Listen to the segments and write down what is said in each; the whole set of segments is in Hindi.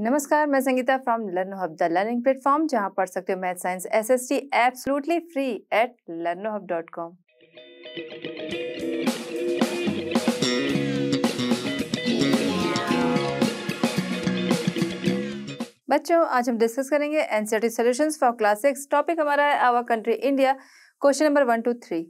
नमस्कार मैं Sangeeta from Learn Hub the learning platform जहां पढ़ सकते हो math science S S T absolutely free at Learn Hub dot com बच्चों आज हम डिस्कस करेंगे NCERT solutions for class six topic हमारा है our country India question number one two three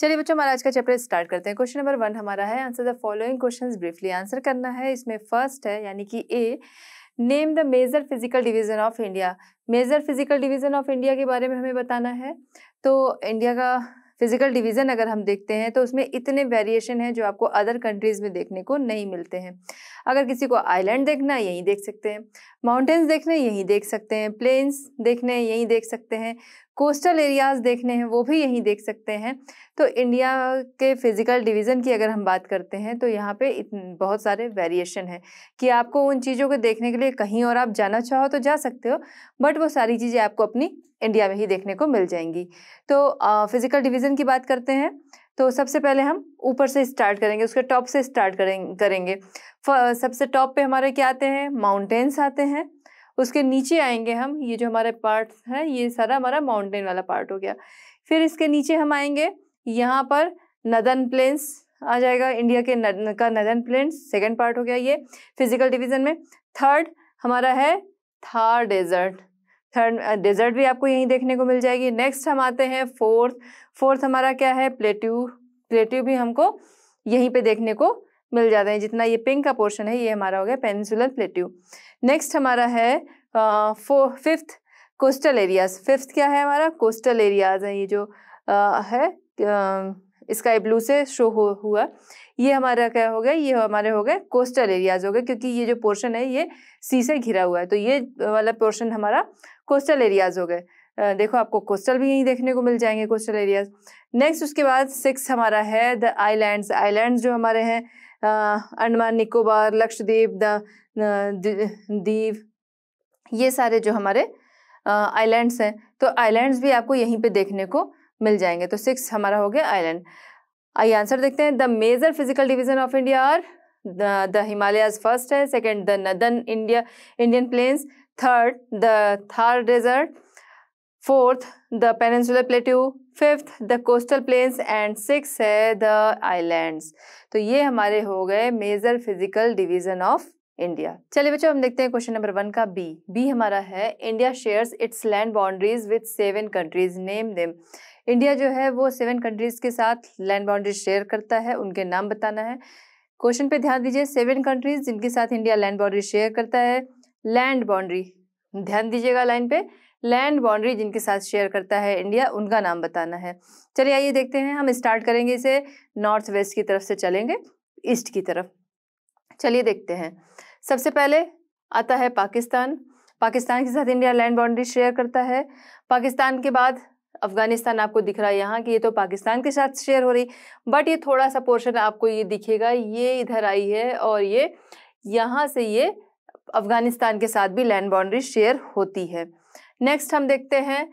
चलिए बच्चों हमारा आज का चैप्टर स्टार्ट करते हैं क्वेश्चन नंबर वन हमारा है answer the following questions briefly answer करना है इसमें फर्स्ट है यानी कि A name the major physical division of India major physical division of India के बारे में हमें बताना है तो इंडिया का फिजिकल डिवीज़न अगर हम देखते हैं तो उसमें इतने वेरिएशन हैं जो आपको अदर कंट्रीज़ में देखने को नहीं मिलते हैं अगर किसी को आइलैंड देखना है यहीं देख सकते हैं माउंटेन्स देखने यहीं देख सकते हैं प्लेन्स देखने यहीं देख सकते हैं कोस्टल एरियाज़ देखने हैं वो भी यहीं देख सकते हैं तो इंडिया के फिज़िकल डिवीज़न की अगर हम बात करते हैं तो यहाँ पे बहुत सारे वेरिएशन हैं कि आपको उन चीज़ों को देखने के लिए कहीं और आप जाना चाहो तो जा सकते हो बट वो सारी चीज़ें आपको अपनी इंडिया में ही देखने को मिल जाएंगी तो फिज़िकल डिवीज़न की बात करते हैं तो सबसे पहले हम ऊपर से स्टार्ट करेंगे उसके टॉप से स्टार्ट करें करेंगे सबसे टॉप पे हमारे क्या आते हैं माउंटेन्स आते हैं उसके नीचे आएंगे हम ये जो हमारे पार्ट हैं ये सारा हमारा माउंटेन वाला पार्ट हो गया फिर इसके नीचे हम आएंगे यहाँ पर नदन प्लेन्स आ जाएगा इंडिया के नद, का नदन प्लेन्स सेकेंड पार्ट हो गया ये फिजिकल डिविजन में थर्ड हमारा है थार डेजर्ट थर्ड डेजर्ट भी आपको यहीं देखने को मिल जाएगी नेक्स्ट हम आते हैं फोर्थ फोर्थ हमारा क्या है प्लेट्यू प्लेट्यू भी हमको यहीं पे देखने को मिल जाते हैं जितना ये पिंक का पोर्शन है ये हमारा हो गया पेनिसुलर प्लेट्यू नेक्स्ट हमारा है फिफ्थ कोस्टल एरियाज फिफ्थ क्या है हमारा कोस्टल एरियाज है ये जो आ, है स्काई ब्लू से शो हो हुआ ये हमारा क्या हो गया ये हमारे हो गए कोस्टल एरियाज हो गए क्योंकि ये जो पोर्शन है ये सी से घिरा हुआ है तो ये वाला पोर्शन हमारा कोस्टल एरियाज हो गए देखो आपको कोस्टल भी यहीं देखने को मिल जाएंगे कोस्टल एरियाज नेक्स्ट उसके बाद सिक्स हमारा है द आइलैंड्स आइलैंड्स जो हमारे हैं अंडमान निकोबार लक्षद्वीप द दीव ये सारे जो हमारे आइलैंड्स हैं तो आइलैंड्स भी आपको यहीं पे देखने को मिल जाएंगे तो सिक्स हमारा हो गया आइलैंड आइए आंसर देखते हैं the major physical division of India are the Himalayas first है second the northern India Indian plains third the Thar desert fourth the peninsular plateau fifth the coastal plains and six है द आइलैंड्स तो ये हमारे हो गए major physical division of India चलिए बच्चों हम देखते हैं क्वेश्चन नंबर वन का बी बी हमारा है India shares its land boundaries with seven countries name them India जो है वो सेवन कंट्रीज के साथ लैंड बाउंड्री शेयर करता है उनके नाम बताना है क्वेश्चन पे ध्यान दीजिए सेवन कंट्रीज जिनके साथ इंडिया लैंड बाउंड्री शेयर करता है लैंड बाउंड्री ध्यान दीजिएगा लाइन पे लैंड बाउंड्री जिनके साथ शेयर करता है इंडिया उनका नाम बताना है चलिए आइए देखते हैं हम स्टार्ट करेंगे इसे नॉर्थ वेस्ट की तरफ से चलेंगे ईस्ट की तरफ चलिए देखते हैं सबसे पहले आता है पाकिस्तान पाकिस्तान के साथ इंडिया लैंड बाउंड्री शेयर करता है पाकिस्तान के बाद अफगानिस्तान आपको दिख रहा है यहाँ कि ये तो पाकिस्तान के साथ शेयर हो रही बट ये थोड़ा सा पोर्शन आपको ये दिखेगा ये इधर आई है और ये यहाँ से ये अफगानिस्तान के साथ भी लैंड बाउंड्री शेयर होती है नेक्स्ट हम देखते हैं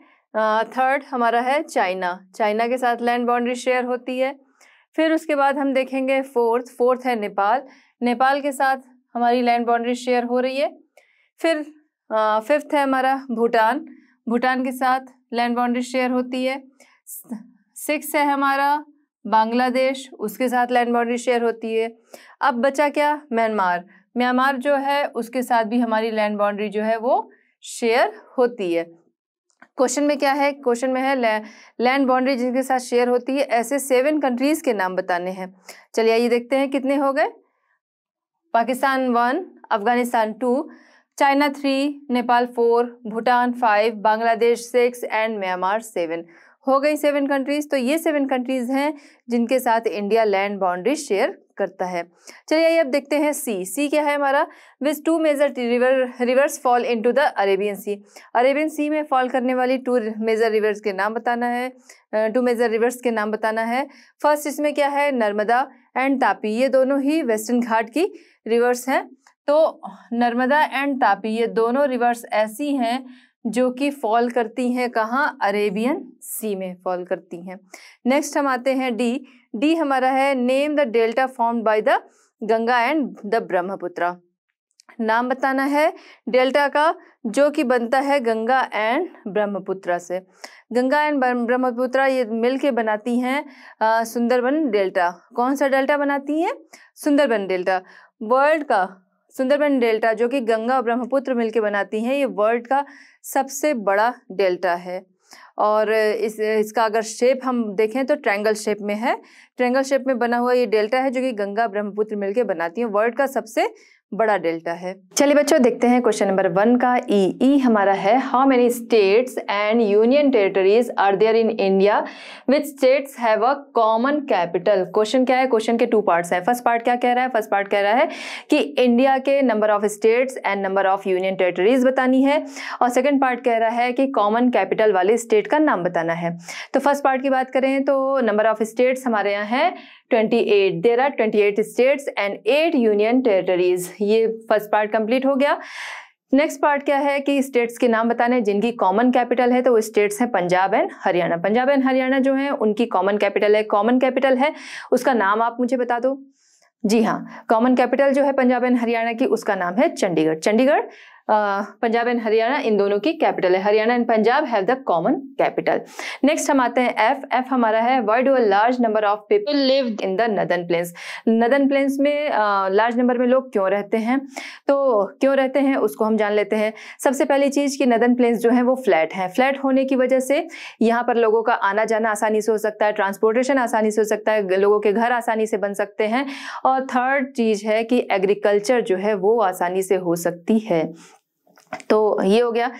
थर्ड हमारा है चाइना चाइना के साथ लैंड बाउंड्री शेयर होती है फिर उसके बाद हम देखेंगे फोर्थ फोर्थ है नेपाल नेपाल के साथ हमारी लैंड बाउंड्री शेयर हो रही है फिर फिफ्थ है हमारा भूटान भूटान के साथ लैंड बाउंड्री शेयर होती है सिक्स है हमारा बांग्लादेश उसके साथ लैंड बाउंड्री शेयर होती है अब बचा क्या म्यांमार म्यांमार जो है उसके साथ भी हमारी लैंड बाउंड्री जो है वो शेयर होती है क्वेश्चन में क्या है क्वेश्चन में है लैंड बाउंड्री जिनके साथ शेयर होती है ऐसे सेवन कंट्रीज के नाम बताने हैं चलिए आइए देखते हैं कितने हो गए Pakistan one Afghanistan two China three Nepal four Bhutan five Bangladesh six and Myanmar seven हो गई सेवन कंट्रीज़ तो ये सेवन कंट्रीज़ हैं जिनके साथ इंडिया लैंड बाउंड्री शेयर करता है चलिए अब देखते हैं सी सी क्या है हमारा which two major river rivers fall to the Arabian sea Arabian sea में फॉल करने वाली टू मेजर रिवर्स के नाम बताना है टू मेजर रिवर्स के नाम बताना है फर्स्ट इसमें क्या है नर्मदा एंड तापी ये दोनों ही वेस्टर्न घाट की रिवर्स हैं तो नर्मदा एंड तापी ये दोनों रिवर्स ऐसी हैं जो कि फॉल करती हैं कहाँ अरेबियन सी में फॉल करती हैं नेक्स्ट हम आते हैं डी डी हमारा है name the delta form by the Ganga and the Brahmaputra नाम बताना है डेल्टा का जो कि बनता है गंगा एंड ब्रह्मपुत्रा से गंगा एंड ब्रह्मपुत्रा ये मिल के बनाती हैं सुंदरबन डेल्टा कौन सा डेल्टा बनाती हैं सुंदरबन डेल्टा वर्ल्ड का सुंदरबन डेल्टा जो कि गंगा और ब्रह्मपुत्र मिलकर बनाती हैं ये वर्ल्ड का सबसे बड़ा डेल्टा है और इस इसका अगर शेप हम देखें तो ट्रायंगल शेप में है ट्रायंगल शेप में बना हुआ ये डेल्टा है जो कि गंगा ब्रह्मपुत्र मिलकर बनाती है वर्ल्ड का सबसे बड़ा डेल्टा है चलिए बच्चों देखते हैं क्वेश्चन नंबर वन का ई ई हमारा है how many states and union territories are there in India which states have a common capital question क्या है क्वेश्चन के टू पार्ट्स है फर्स्ट पार्ट क्या कह रहा है फर्स्ट पार्ट कह रहा है कि इंडिया के number of states and number of union territories बतानी है और सेकेंड पार्ट कह रहा है कि कॉमन कैपिटल वाले स्टेट का नाम बताना है तो फर्स्ट पार्ट की बात करें तो नंबर ऑफ स्टेट्स हमारे यहाँ है 28 there are 28 states and 8 union territories ये फर्स्ट पार्ट कंप्लीट हो गया नेक्स्ट पार्ट क्या है कि स्टेट्स के नाम बताने जिनकी कॉमन कैपिटल है तो वो स्टेट्स हैं पंजाब एंड हरियाणा पंजाब एंड हरियाणा जो है उनकी कॉमन कैपिटल है कॉमन कैपिटल है उसका नाम आप मुझे बता दो जी हाँ कॉमन कैपिटल जो है पंजाब एंड हरियाणा की उसका नाम है चंडीगढ़ चंडीगढ़ पंजाब एंड हरियाणा इन दोनों की कैपिटल है Haryana and Punjab have the common capital next हम आते हैं एफ एफ हमारा है why do a large number of people live in the northern plains northern plains में लार्ज नंबर में लोग क्यों रहते हैं तो क्यों रहते हैं उसको हम जान लेते हैं सबसे पहली चीज़ कि नदन प्लेन्स जो है वो फ्लैट हैं फ्लैट होने की वजह से यहाँ पर लोगों का आना जाना आसानी से हो सकता है ट्रांसपोर्टेशन आसानी से हो सकता है लोगों के घर आसानी से बन सकते हैं और थर्ड चीज़ है कि एग्रीकल्चर जो है वो आसानी से हो सकती है तो ये हो गया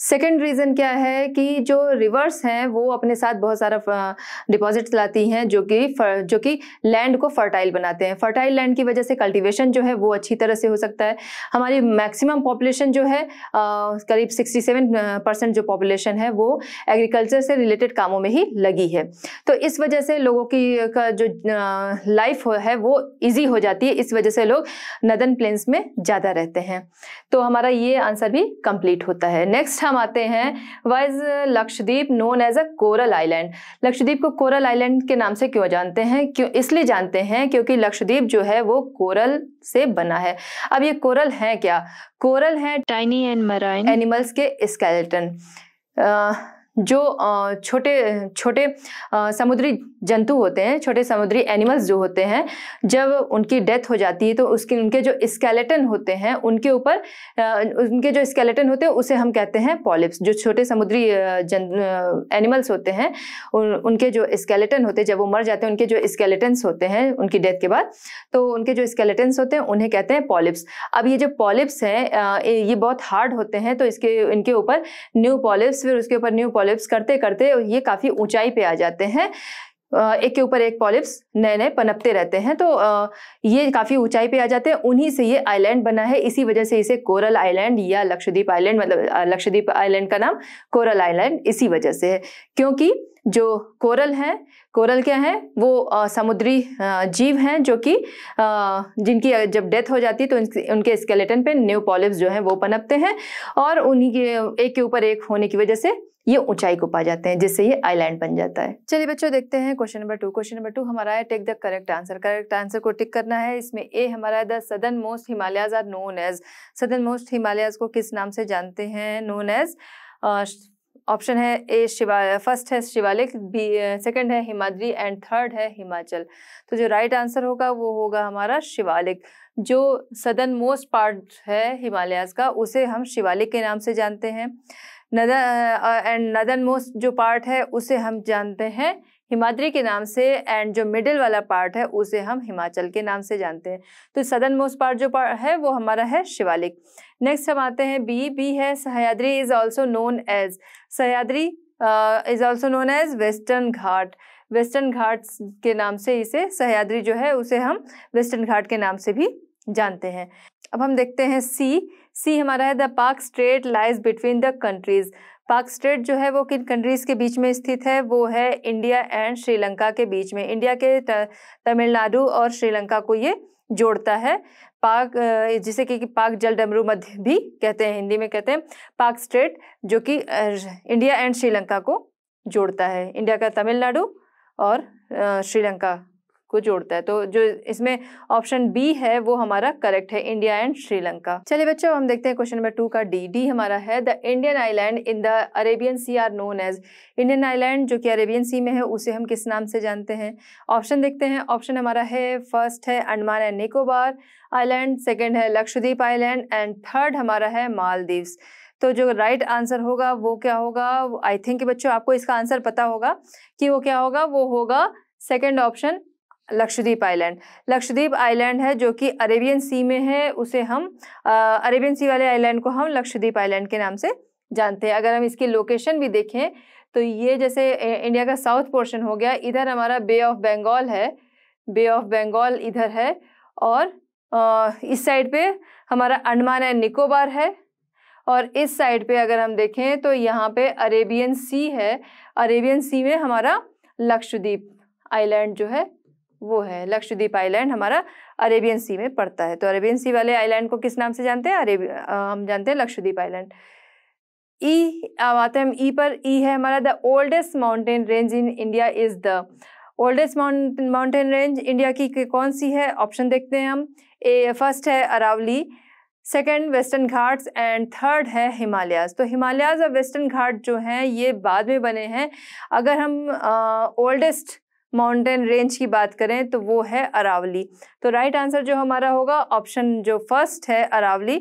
सेकेंड रीज़न क्या है कि जो रिवर्स हैं वो अपने साथ बहुत सारा डिपॉज़िट्स लाती हैं जो कि जो कि लैंड को फर्टाइल बनाते हैं फर्टाइल लैंड की वजह से कल्टीवेशन जो है वो अच्छी तरह से हो सकता है हमारी मैक्सिमम पॉपुलेशन जो है करीब 67 परसेंट जो पॉपुलेशन है वो एग्रीकल्चर से रिलेटेड कामों में ही लगी है तो इस वजह से लोगों की का जो लाइफ है वो ईजी हो जाती है इस वजह से लोग नदन प्लेन्स में ज़्यादा रहते हैं तो हमारा ये आंसर भी कंप्लीट होता है नेक्स्ट हम आते हैं why is Lakshadweep Lakshadweep known as a coral island Lakshadweep को कोरल आइलैंड के नाम से क्यों जानते हैं क्यों इसलिए जानते हैं क्योंकि लक्षद्वीप जो है वो कोरल से बना है अब ये कोरल है क्या कोरल है टाइनी एंड मराइन एनिमल्स के स्केलेटन जो छोटे छोटे समुद्री जंतु होते हैं छोटे समुद्री एनिमल्स जो होते हैं जब उनकी डेथ हो जाती है तो उसके उनके जो स्केलेटन होते हैं उनके ऊपर उनके जो स्केलेटन होते हैं उसे हम कहते हैं पॉलिप्स जो छोटे समुद्री जन एनिमल्स होते हैं उनके जो स्केलेटन होते हैं जब वो मर जाते हैं उनके जो स्केलेटन्स होते हैं उनकी डेथ के बाद तो उनके जो स्केलेटन्स होते हैं उन्हें कहते हैं पॉलिप्स अब ये जो पॉलिप्स हैं ये बहुत हार्ड होते हैं तो इसके इनके ऊपर न्यू पॉलिप्स फिर उसके ऊपर न्यू पॉलिप्स करते करते ये काफ़ी ऊंचाई पे आ जाते हैं एक के ऊपर एक पॉलिप्स नए नए पनपते रहते हैं तो ये काफ़ी ऊंचाई पे आ जाते हैं उन्हीं से ये आइलैंड बना है इसी वजह से इसे कोरल आइलैंड या लक्षद्वीप आइलैंड मतलब लक्षद्वीप आइलैंड का नाम कोरल आइलैंड इसी वजह से है क्योंकि जो कोरल हैं कोरल क्या है वो आ, समुद्री आ, जीव हैं जो कि जिनकी जब डेथ हो जाती है तो उनके स्केलेटन पे न्यू पॉलिप्स जो हैं वो पनपते हैं और उन्हीं के एक के ऊपर एक होने की वजह से ये ऊंचाई को पा जाते हैं जिससे ये आइलैंड बन जाता है चलिए बच्चों देखते हैं question number two question number two हमारा है take the correct answer correct answer को टिक करना है इसमें ए हमारा है the southernmost Himalayas are known as southernmost Himalayas को किस नाम से जानते हैं नोन एज ऑप्शन है ए शिवा फर्स्ट है शिवालिक बी सेकंड है हिमाद्री एंड थर्ड है हिमाचल तो जो राइट right आंसर होगा वो होगा हमारा शिवालिक जो सदन मोस्ट पार्ट है हिमालयाज का उसे हम शिवालिक के नाम से जानते हैं एंड नदन मोस्ट जो पार्ट है उसे हम जानते हैं हिमाद्री के नाम से एंड जो मिडिल वाला पार्ट है उसे हम हिमाचल के नाम से जानते हैं तो सदन मोस्ट पार्ट जो पार्ट है वो हमारा है शिवालिक नेक्स्ट हम आते हैं बी बी है Sahyadri is also known as Sahyadri is also known as Western Ghat Western Ghat के नाम से इसे सहयाद्री जो है उसे हम वेस्टर्न घाट के नाम से भी जानते हैं अब हम देखते हैं सी सी हमारा है the Palk strait lies between the countries Palk strait जो है वो किन कंट्रीज़ के बीच में स्थित है वो है इंडिया एंड श्रीलंका के बीच में इंडिया के तमिलनाडु और श्रीलंका को ये जोड़ता है पाक जिसे कि पाक जल डमरू मध्य भी कहते हैं हिंदी में कहते हैं पाक स्ट्रेट जो कि इंडिया एंड श्रीलंका को जोड़ता है इंडिया का तमिलनाडु और श्रीलंका को जोड़ता है तो जो इसमें ऑप्शन बी है वो हमारा करेक्ट है इंडिया एंड श्रीलंका चलिए बच्चों हम देखते हैं क्वेश्चन नंबर टू का डी डी हमारा है the Indian island in the Arabian sea are known as Indian island जो कि अरेबियन सी में है उसे हम किस नाम से जानते हैं ऑप्शन देखते हैं ऑप्शन हमारा है फर्स्ट है Andaman and Nicobar island second है लक्षद्वीप आइलैंड एंड थर्ड हमारा है मालदीव्स तो जो राइट right आंसर होगा वो क्या होगा आई थिंक बच्चों आपको इसका आंसर पता होगा कि वो क्या होगा वो होगा second option Lakshadweep island Lakshadweep island है जो कि अरेबियन सी में है उसे हम अरेबियन सी वाले आइलैंड को हम लक्षद्वीप आइलैंड के नाम से जानते हैं अगर हम इसकी लोकेशन भी देखें तो ये जैसे इंडिया का साउथ पोर्शन हो गया इधर हमारा बे ऑफ बंगाल है बे ऑफ बंगाल इधर है और आ, इस साइड पे हमारा अंडमान एंड निकोबार है और इस साइड पे अगर हम देखें तो यहाँ पे अरेबियन सी है अरेबियन सी में हमारा लक्षद्वीप आइलैंड जो है वो है लक्षद्वीप आइलैंड हमारा अरेबियन सी में पड़ता है तो अरेबियन सी वाले आइलैंड को किस नाम से जानते हैं अरेब हम जानते हैं लक्षद्वीप आइलैंड ई e, अब आते हैं हम ई e पर ई e है हमारा the oldest mountain range in India is the oldest mountain mountain range India की कौन सी है ऑप्शन देखते हैं हम ए फर्स्ट है Aravalli second Western Ghats and third है हिमालयाज तो हिमालयाज और वेस्टर्न घाट जो हैं ये बाद में बने हैं अगर हम ओल्डेस्ट माउंटेन रेंज की बात करें तो वो है अरावली तो राइट आंसर जो हमारा होगा ऑप्शन जो फर्स्ट है अरावली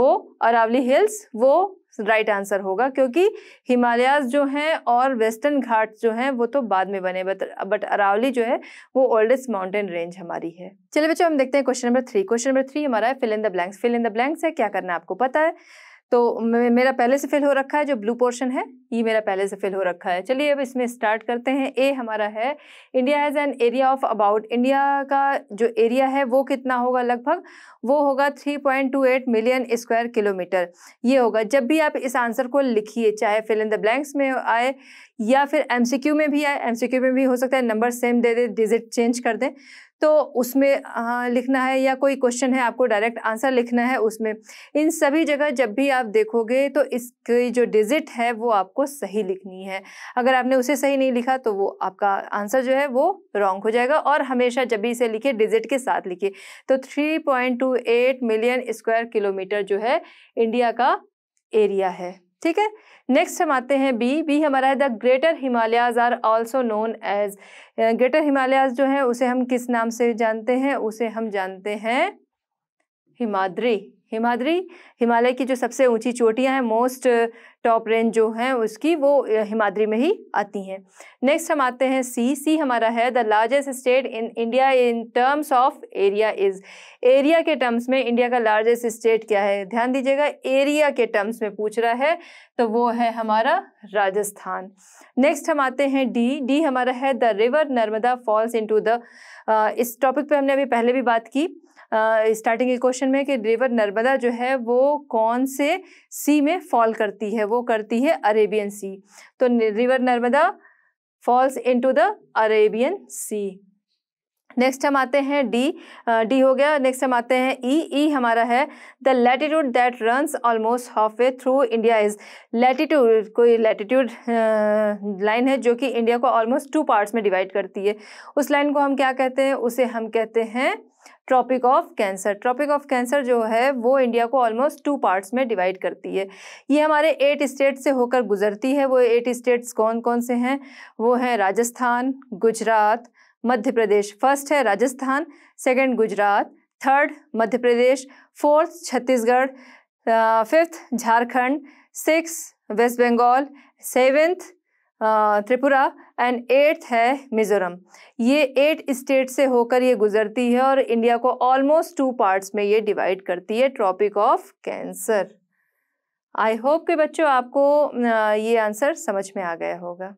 वो अरावली हिल्स वो राइट right आंसर होगा क्योंकि हिमालयाज जो हैं और वेस्टर्न घाट जो हैं वो तो बाद में बने बट बट अरावली जो है वो ओल्डेस्ट माउंटेन रेंज हमारी है चलिए बच्चों हम देखते हैं question number three question number three हमारा है fill in the blanks fill in the blanks है क्या करना आपको पता है तो मेरा पहले से फिल हो रखा है जो ब्लू पोर्शन है ये मेरा पहले से फिल हो रखा है चलिए अब इसमें स्टार्ट करते हैं ए हमारा है India has an area of about India का जो एरिया है वो कितना होगा लगभग वो होगा 3.28 मिलियन स्क्वायर किलोमीटर ये होगा जब भी आप इस आंसर को लिखिए चाहे फिल इन द ब्लैंक्स में आए या फिर एम में भी आए एम में भी हो सकता है नंबर सेम दे दे डिजिट चेंज कर दें तो उसमें लिखना है या कोई क्वेश्चन है आपको डायरेक्ट आंसर लिखना है उसमें इन सभी जगह जब भी आप देखोगे तो इसकी जो डिजिट है वो आपको सही लिखनी है अगर आपने उसे सही नहीं लिखा तो वो आपका आंसर जो है वो रॉन्ग हो जाएगा और हमेशा जब भी इसे लिखे डिजिट के साथ लिखे तो 3.28 मिलियन स्क्वायर किलोमीटर जो है इंडिया का एरिया है ठीक है नेक्स्ट हम आते हैं बी बी हमारा है the greater Himalayas are also known as greater Himalayas जो है उसे हम किस नाम से जानते हैं उसे हम जानते हैं हिमाद्री हिमाद्री हिमालय की जो सबसे ऊंची चोटियां हैं मोस्ट टॉप रेंज जो हैं उसकी वो uh, हिमाद्री में ही आती हैं नेक्स्ट हम आते हैं सी सी हमारा है the largest state in India in terms of area is area के टर्म्स में इंडिया का लार्जेस्ट स्टेट क्या है ध्यान दीजिएगा एरिया के टर्म्स में पूछ रहा है तो वो है हमारा राजस्थान नेक्स्ट हम आते हैं डी डी हमारा है the river Narmada falls in the इस टॉपिक पर हमने अभी पहले भी बात की स्टार्टिंग के क्वेश्चन में कि रिवर नर्मदा जो है वो कौन से सी में फॉल करती है वो करती है अरेबियन सी तो river Narmada falls into the Arabian sea next हम आते हैं डी डी हो गया नेक्स्ट हम आते हैं ई e, ई e हमारा है the latitude that runs almost half way through India is latitude कोई लेटीट्यूड लाइन है जो कि इंडिया को ऑलमोस्ट टू पार्ट्स में डिवाइड करती है उस लाइन को हम क्या कहते हैं उसे हम कहते हैं Tropic of Cancer Tropic of Cancer जो है वो इंडिया को ऑलमोस्ट टू पार्ट्स में डिवाइड करती है ये हमारे एट स्टेट्स से होकर गुजरती है वो एट स्टेट्स कौन कौन से हैं वो हैं राजस्थान गुजरात मध्य प्रदेश फर्स्ट है Rajasthan second Gujarat third Madhya Pradesh fourth Chhattisgarh fifth Jharkhand six West Bengal seventh Tripura and eighth है मिज़ोरम ये एट स्टेट से होकर ये गुजरती है और इंडिया को ऑलमोस्ट टू पार्ट्स में ये डिवाइड करती है Tropic of Cancer I hope के बच्चों आपको ये आंसर समझ में आ गया होगा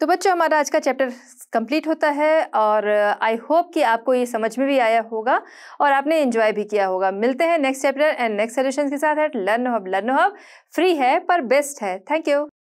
तो बच्चों हमारा आज का चैप्टर कंप्लीट होता है और आई होप कि आपको ये समझ में भी आया होगा और आपने एंजॉय भी किया होगा मिलते हैं next chapter and next solution के साथ है Learn Hub Learn Hub free है पर बेस्ट है थैंक यू